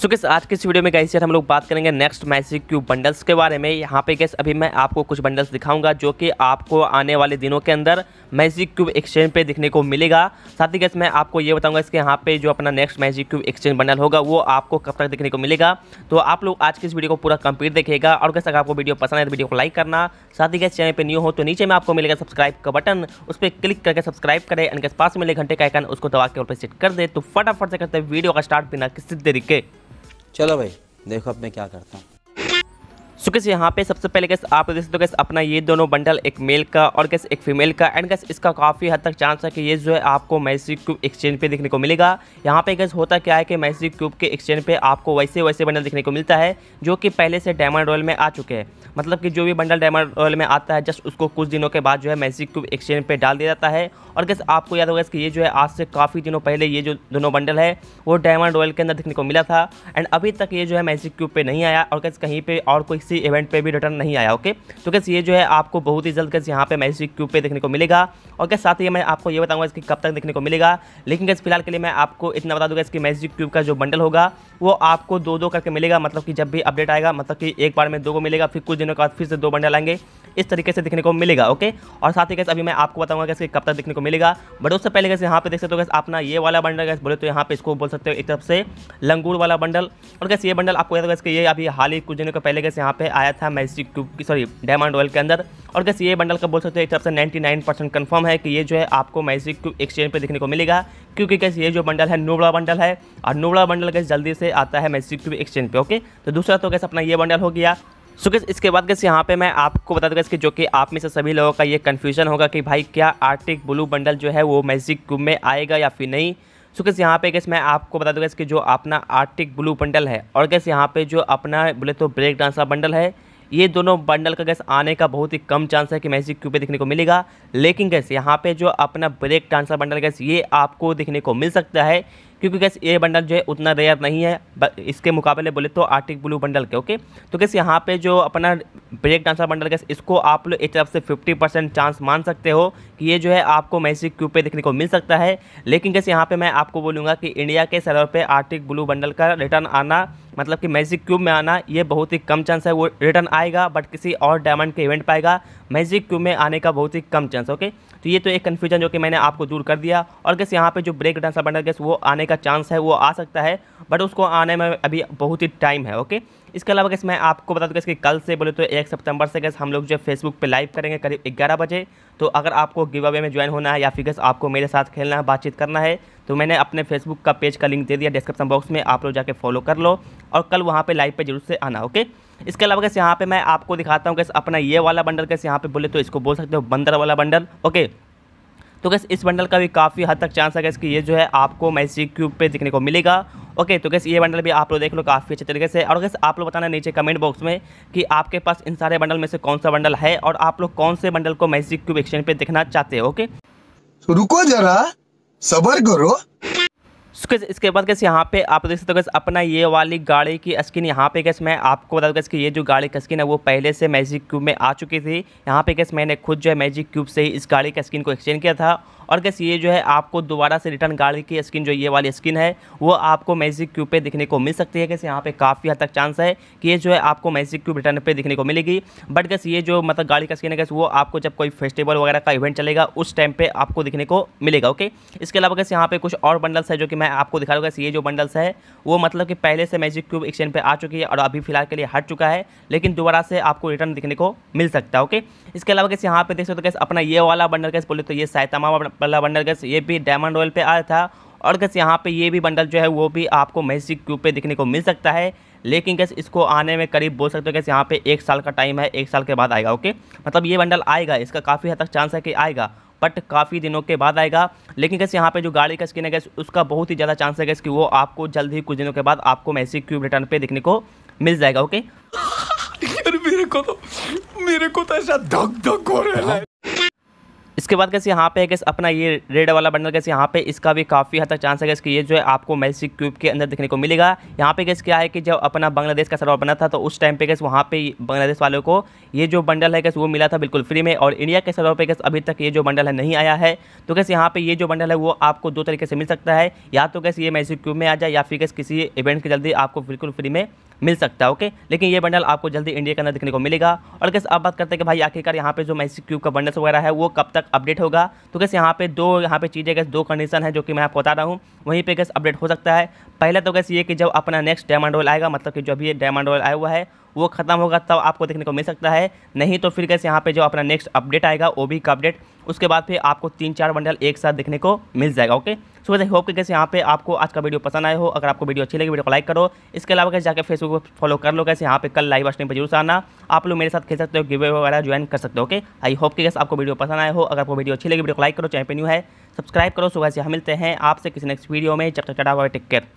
सो gas आज के इस वीडियो में गैस हम लोग बात करेंगे नेक्स्ट मैसी क्यू बंडल्स के बारे में यहाँ पे गैस अभी मैं आपको कुछ बंडल्स दिखाऊंगा जो कि आपको आने वाले दिनों के अंदर मैजिक क्यूब एक्सचेंज पे दिखने को मिलेगा साथ ही गैस मैं आपको ये बताऊंगा इसके यहाँ पे जो अपना next magic cube exchange bundle होगा वो आपको कब तक देखने को मिलेगा तो आप लोग आज के इस वीडियो को पूरा कंप्लीट देखेगा और कैसे अगर आपको वीडियो पसंद है तो वीडियो को लाइक करना साथ ही गैस चैनल पर न्यू हो तो नीचे में आपको मिलेगा सब्सक्राइब का बटन उस पर क्लिक करके सब्सक्राइब करें एंड पास मिले घंटे का आइकन उसको दबा के ऊपर सेट कर दे तो फटाफट से करते वीडियो का स्टार्ट बिना किसी तरीके चलो भाई देखो अब मैं क्या करता हूँ सो कैसे यहाँ पे सबसे पहले कैसे आप देख सकते हो कैसे अपना ये दोनों बंडल एक मेल का और कैसे एक फीमेल का एंड कैसे इसका काफ़ी हद तक चांस है कि ये जो है आपको मैसी क्यूब एक्सचेंज पे देखने को मिलेगा यहाँ पे कैसे होता क्या है कि मैसी क्यूब के एक्सचेंज पे आपको वैसे वैसे बंडल देखने को मिलता है जो कि पहले से डायमंड रॉयल में आ चुके हैं मतलब कि जो भी बंडल डायमंड रॉयल में आता है जस्ट उसको कुछ दिनों के बाद जो है मैसी क्यूब एक्सचेंज पर डाल दिया जाता है और कैसे आपको याद होगा कि ये जो है आज से काफ़ी दिनों पहले ये जो दोनों बंडल है वो डायमंड रॉयल के अंदर देखने को मिला था एंड अभी तक ये जो है मैसी क्यूब पर नहीं आया और कैसे कहीं पर और कोई किसी इवेंट पे भी रिटर्न नहीं आया ओके तो कैसे ये जो है आपको बहुत ही जल्द कैसे यहाँ पे मैसी क्यूब पे देखने को मिलेगा और क्या साथ ही मैं आपको ये बताऊँगा इसकी कब तक देखने को मिलेगा लेकिन कैसे फिलहाल के लिए मैं आपको इतना बता दूंगा इसकी मैजिक क्यूब का जो बंडल होगा वो आपको दो दो करके मिलेगा मतलब कि जब भी अपडेट आएगा मतलब कि एक बार में दो को मिलेगा फिर कुछ दिनों के बाद फिर से दो बंडल आएंगे इस तरीके से देखने को मिलेगा ओके और साथ ही कैसे अभी मैं आपको बताऊँगा कैसे कब तक देखने को मिलेगा बट उससे पहले कैसे यहाँ पे देख सकते हो कैसे अपना ये वाला बंडल कैसे बोले तो यहाँ पे इसको बोल सकते हो एक तरफ से लंगूर वाला बंडल और कैसे ये बंडल आपको ये अभी हाल ही कुछ दिनों के पहले कैसे यहाँ पे आया था मैजिक क्यूब की सॉरी डायमंड ऑयल के अंदर और कैसे ये बंडल का बोल सकते हैं एक तरफ से 99 परसेंट कन्फर्म है कि ये जो है आपको मैजिक क्यूब एक्सचेंज पे देखने को मिलेगा क्योंकि कैसे ये जो बंडल है नोबड़ा बंडल है और नोबड़ा बंडल कैसे जल्दी से आता है मैजिक क्यूब एक्सचेंज पर ओके तो दूसरा तो कैसे अपना ये बंडल हो गया सो so, इसके बाद कैसे यहाँ पे मैं आपको बता दूँगा इसके जो कि आप में से सभी लोगों का ये कन्फ्यूजन होगा कि भाई क्या आर्टिक ब्लू बंडल जो है वो मैजिक क्यूब में आएगा या फिर नहीं सो कैसे यहाँ पे कैसे मैं आपको बता दूँगा इसके जो अपना आर्टिक ब्लू बंडल है और कैसे यहाँ पे जो अपना बोले तो ब्रेक डांस का बंडल है ये दोनों बंडल का गैस आने का बहुत ही कम चांस है कि मैजिक क्यू पे देखने को मिलेगा लेकिन गैस यहाँ पे जो अपना ब्रेक डांसर बंडल गैस ये आपको देखने को मिल सकता है क्योंकि कैसे ये बंडल जो है उतना रेयर नहीं है इसके मुकाबले बोले तो आर्टिक ब्लू बंडल के ओके तो कैसे यहाँ पे जो अपना ब्रेक डांसर बंडल कैसे इसको आप लोग एक तरफ से 50 परसेंट चांस मान सकते हो कि ये जो है आपको मैसी क्यू पे देखने को मिल सकता है लेकिन कैसे यहाँ पे मैं आपको बोलूँगा कि इंडिया के सर्वर पर आर्टिक ब्लू बंडल का रिटर्न आना मतलब कि मैजिक क्यूब में आना ये बहुत ही कम चांस है वो रिटर्न आएगा बट किसी और डायमंड के इवेंट पाएगा मैजिक क्यूब में आने का बहुत ही कम चांस ओके तो ये तो एक कन्फ्यूजन जो कि मैंने आपको दूर कर दिया और कैसे यहाँ पे जो ब्रेक डांसर बंडल कैसे वो आने का चांस है वो आ सकता है बट उसको आने में अभी बहुत ही टाइम है ओके इसके अलावा कैसे मैं आपको बता दूँ कैसे कल से बोले तो एक सितंबर से कैसे हम लोग जो फेसबुक पे लाइव करेंगे करीब ग्यारह बजे तो अगर आपको गिव अवे में ज्वाइन होना है या फिर कैसे आपको मेरे साथ खेलना है बातचीत करना है तो मैंने अपने फेसबुक का पेज का लिंक दे दिया डिस्क्रिप्शन बॉक्स में आप लोग जाके फॉलो कर लो और कल वहाँ पर लाइव पर जरूर से आना ओके इसके अलावा कैसे यहाँ पर मैं आपको दिखाता हूँ कैसे अपना ये वाला बंडल कैसे यहाँ पर बोले तो इसको बोल सकते हो बंदर वाला बंडल ओके तो गैस इस बंडल का भी काफ़ी हद तक चांस है गैस कि ये जो है आपको मैसी क्यूब पे देखने को मिलेगा ओके तो गैस ये बंडल भी आप लोग देख लो काफ़ी अच्छे तरीके से और गैस आप लोग बताना नीचे कमेंट बॉक्स में कि आपके पास इन सारे बंडल में से कौन सा बंडल है और आप लोग कौन से बंडल को मैसी क्यूब एक्सचेंज पे देखना चाहते हो ओके तो रुको जरा सबर करो उसके इसके बाद कैसे यहाँ पे आप देख सकते हो कैसे अपना ये वाली गाड़ी की स्किन यहाँ पे कैसे मैं आपको बता दूँ कैसे कि ये जो गाड़ी का स्किन है वो पहले से मैजिक क्यूब में आ चुकी थी यहाँ पे कैसे मैंने खुद जो है मैजिक क्यूब से ही इस गाड़ी का स्किन को एक्सचेंज किया था और कैसे ये जो है आपको दोबारा से रिटर्न गाड़ी की स्किन जो ये वाली स्किन है वो आपको मैजिक क्यूब पे दिखने को मिल सकती है कैसे यहाँ पे काफ़ी हद तक चांस है कि ये जो है आपको मैजिक क्यूब रिटर्न पे दिखने को मिलेगी बट कैसे ये जो मतलब गाड़ी का स्किन है कैसे वो आपको जब कोई फेस्टिवल वगैरह का इवेंट चलेगा उस टाइम पर आपको दिखने को मिलेगा ओके इसके अलावा कैसे यहाँ पे कुछ और बंडल्स है जो कि मैं मैं आपको दिखा दूँगा ये जो बंडल्स है वो मतलब कि पहले से मैजिक क्यूब एक्सचेंज पर आ चुकी है और अभी फिलहाल के लिए हट चुका है लेकिन दोबारा से आपको रिटर्न दिखने को मिल सकता है ओके इसके अलावा कैसे यहाँ पे देख सकते हो कैसे अपना ये वाला बंडल कैसे बोले तो ये सायतामा वाला बंडल कैसे ये भी डायमंड ऑयल पर आया था और कैसे यहाँ पर ये भी बंडल जो है वो भी आपको मैजिक क्यूब पर दिखने को मिल सकता है लेकिन कैसे इसको आने में करीब बोल सकते हो कैसे यहाँ पे एक साल का टाइम है एक साल के बाद आएगा ओके मतलब ये बंडल आएगा इसका काफ़ी हद तक चांस है कि आएगा बट काफ़ी दिनों के बाद आएगा लेकिन कैसे यहाँ पे जो गाड़ी का स्किन है गैस उसका बहुत ही ज़्यादा चांस है गैस कि वो आपको जल्द ही कुछ दिनों के बाद आपको मैसी क्यूब रिटर्न पे देखने को मिल जाएगा ओके मेरे को तो मेरे को तो ऐसा धक धक हो रहा है हाँ। इसके बाद कैसे यहाँ पे है कैसे अपना ये रेड वाला बंडल कैसे यहाँ पे इसका भी काफ़ी हद तक चांस है कैसे ये जो है आपको मैसी क्यूब के अंदर देखने को मिलेगा यहाँ पे कैसे क्या है कि जब अपना बांग्लादेश का सर्वर बना था तो उस टाइम पे कैसे वहाँ पे बांग्लादेश वालों को ये जो बंडल है कैसे वो मिला था बिल्कुल फ्री में और इंडिया के सर्वर पर कैसे अभी तक ये जो बंडल है नहीं आया है तो कैसे यहाँ पर ये जो बंडल है वो आपको दो तरीके से मिल सकता है या तो कैसे ये मैसी क्यूब में आ जाए या फिर कैसे किसी इवेंट के जल्दी आपको बिल्कुल फ्री में मिल सकता है ओके लेकिन ये बंडल आपको जल्दी इंडिया के अंदर दिखने को मिलेगा और कैसे आप बात करते हैं कि भाई आखिरकार यहाँ पे जो मैसी क्यूब का बंडल्स वगैरह है वो कब तक अपडेट होगा तो कैसे यहाँ पे दो यहाँ पे चीज़ें कैसे दो कंडीशन है जो कि मैं आपको बता रहा हूँ वहीं पर कैसे अपडेट हो सकता है पहले तो कैसे ये कि जब अपना नेक्स्ट डायमंड रोल आएगा मतलब कि जो अभी डायमंड रोल आया हुआ है वो खत्म होगा तब आपको देखने को मिल सकता है नहीं तो फिर कैसे यहाँ पर जो अपना नेक्स्ट अपडेट आएगा ओ का अपडेट उसके बाद फिर आपको तीन चार बंडल एक साथ देखने को मिल जाएगा ओके सो वैसे होप के कैसे यहाँ पे आपको आज का वीडियो पसंद आया हो अगर आपको वीडियो अच्छी लगी वीडियो को लाइक करो इसके अलावा कैसे जाकर फेसबुक पर फॉलो कर लो कैसे यहाँ पे कल लाइव स्ट्रीम पर जरूर आना आप लोग मेरे साथ खेल सकते हो गिवे वगैरह ज्वाइन कर सकते हो ओके आई होप के कैसे आपको वीडियो पसंद आया हो अगर आपको वीडियो अच्छी लगी वीडियो को लाइक करो चैनल न्यू है सब्सक्राइब करो सुबह से हम मिलते हैं आपसे किसी नेक्स्ट वीडियो में जब तक चढ़ा हुआ टेक केयर